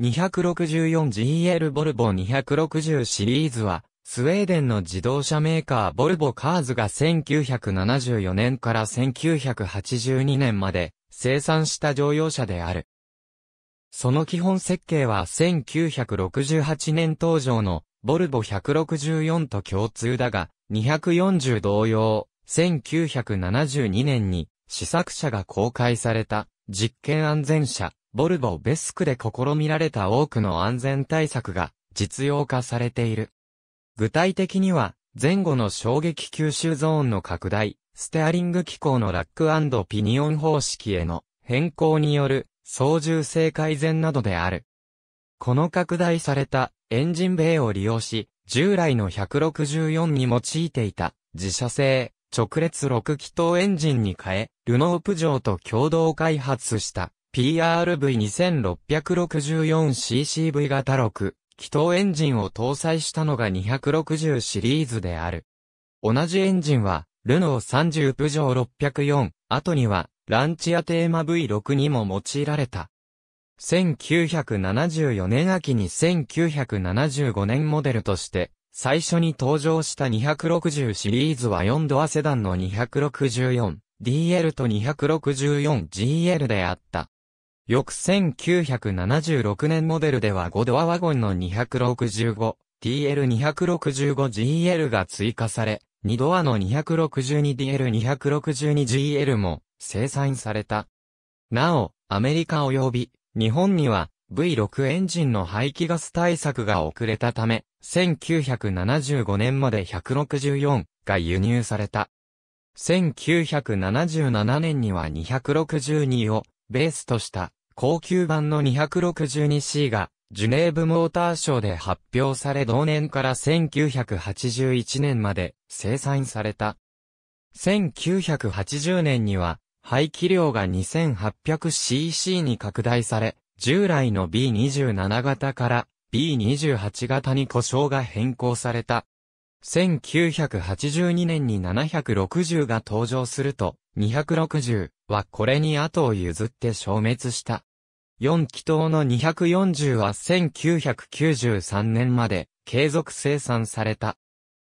264GL ボルボ260シリーズは、スウェーデンの自動車メーカーボルボカーズが1974年から1982年まで生産した乗用車である。その基本設計は1968年登場のボルボ164と共通だが、240同様、1972年に試作車が公開された実験安全車ボルボ・ベスクで試みられた多くの安全対策が実用化されている。具体的には、前後の衝撃吸収ゾーンの拡大、ステアリング機構のラックピニオン方式への変更による操縦性改善などである。この拡大されたエンジンベイを利用し、従来の164に用いていた自社製直列6気筒エンジンに変え、ルノープ上と共同開発した PRV2664CCV 型6、気筒エンジンを搭載したのが260シリーズである。同じエンジンは、ルノー30プジョー604、後には、ランチアテーマ V6 にも用いられた。1974年秋に1975年モデルとして、最初に登場した260シリーズは4ドアセダンの 264DL と 264GL であった。翌1976年モデルでは5ドアワゴンの2 6 5 d l 2 6 5 g l が追加され、2ドアの 262DL262GL も生産された。なお、アメリカ及び日本には V6 エンジンの排気ガス対策が遅れたため、1975年まで164が輸入された。1977年には262をベースとした高級版の 262C が、ジュネーブモーターショーで発表され同年から1981年まで生産された。1980年には、排気量が 2800cc に拡大され、従来の B27 型から B28 型に故障が変更された。1982年に760が登場すると、260はこれに後を譲って消滅した。4気筒の240は1993年まで継続生産された。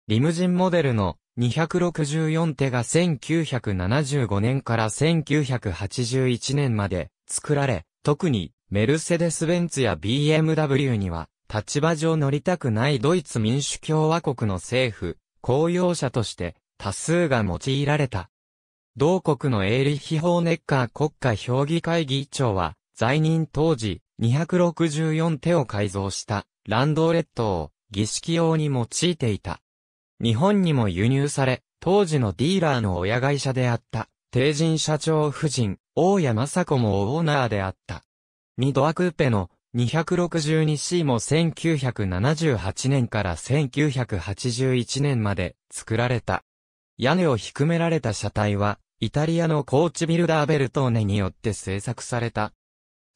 リムジンモデルの264手が1975年から1981年まで作られ、特にメルセデス・ベンツや BMW には立場上乗りたくないドイツ民主共和国の政府、公用車として多数が用いられた。同国のエーリヒ・ホーネッカー国家評議会議長は在任当時、264手を改造したランドーレットを儀式用に用いていた。日本にも輸入され、当時のディーラーの親会社であった、定人社長夫人、大谷雅子もオーナーであった。ミドアクーペの 262C も1978年から1981年まで作られた。屋根を低められた車体は、イタリアのコーチビルダーベルトーネによって製作された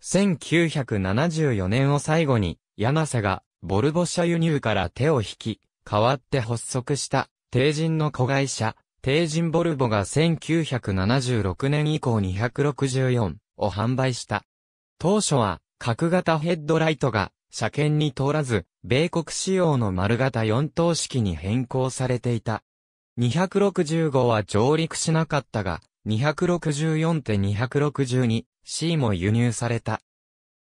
1974年を最後に、柳瀬が、ボルボ社輸入から手を引き、代わって発足した、帝人の子会社、帝人ボルボが1976年以降264を販売した。当初は、角型ヘッドライトが、車検に通らず、米国仕様の丸型4等式に変更されていた。265は上陸しなかったが、264.262 C も輸入された。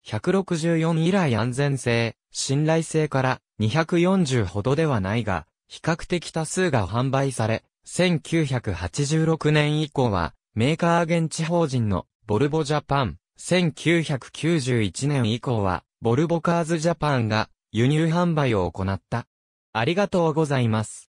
164以来安全性、信頼性から240ほどではないが、比較的多数が販売され、1986年以降は、メーカー現地法人のボルボジャパン、1991年以降は、ボルボカーズジャパンが輸入販売を行った。ありがとうございます。